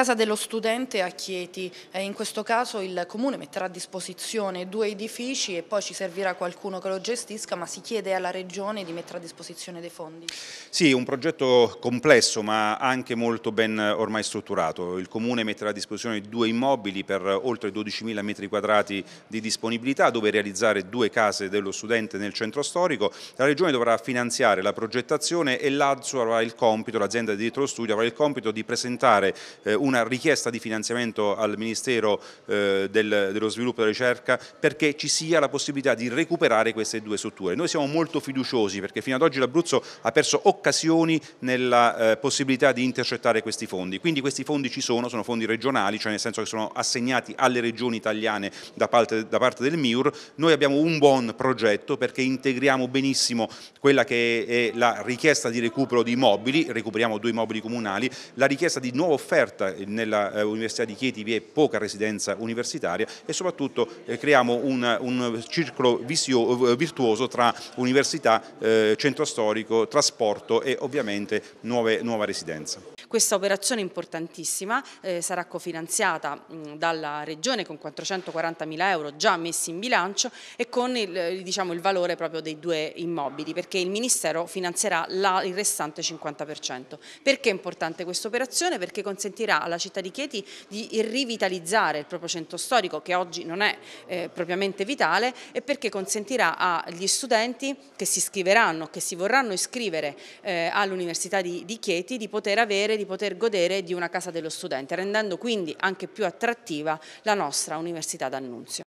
Casa dello Studente a Chieti, eh, in questo caso il Comune metterà a disposizione due edifici e poi ci servirà qualcuno che lo gestisca, ma si chiede alla Regione di mettere a disposizione dei fondi. Sì, un progetto complesso ma anche molto ben eh, ormai strutturato. Il Comune metterà a disposizione due immobili per eh, oltre 12.000 metri quadrati di disponibilità dove realizzare due case dello studente nel centro storico. La Regione dovrà finanziare la progettazione e l'Azzo avrà il compito, l'azienda di dietro allo studio avrà il compito di presentare eh, un una richiesta di finanziamento al Ministero eh, del, dello Sviluppo e della Ricerca perché ci sia la possibilità di recuperare queste due strutture. Noi siamo molto fiduciosi perché fino ad oggi l'Abruzzo ha perso occasioni nella eh, possibilità di intercettare questi fondi, quindi questi fondi ci sono, sono fondi regionali, cioè nel senso che sono assegnati alle regioni italiane da parte, da parte del MIUR, noi abbiamo un buon progetto perché integriamo benissimo quella che è la richiesta di recupero di immobili, recuperiamo due immobili comunali, la richiesta di nuova offerta eh, nella eh, Università di Chieti vi è poca residenza universitaria e soprattutto eh, creiamo un, un circolo visio, virtuoso tra università, centro storico, trasporto e ovviamente nuove, nuova residenza. Questa operazione importantissima eh, sarà cofinanziata mh, mm, dalla Regione con 440 mila euro già messi in bilancio e con il, eh, diciamo, il valore proprio dei due immobili perché il Ministero finanzierà la, il restante 50%. Perché è importante questa operazione? Perché consentirà alla città di Chieti di rivitalizzare il proprio centro storico che oggi non è eh, propriamente vitale e perché consentirà agli studenti che si iscriveranno, che si vorranno iscrivere eh, all'Università di, di Chieti di poter avere di poter godere di una casa dello studente, rendendo quindi anche più attrattiva la nostra Università d'Annunzio.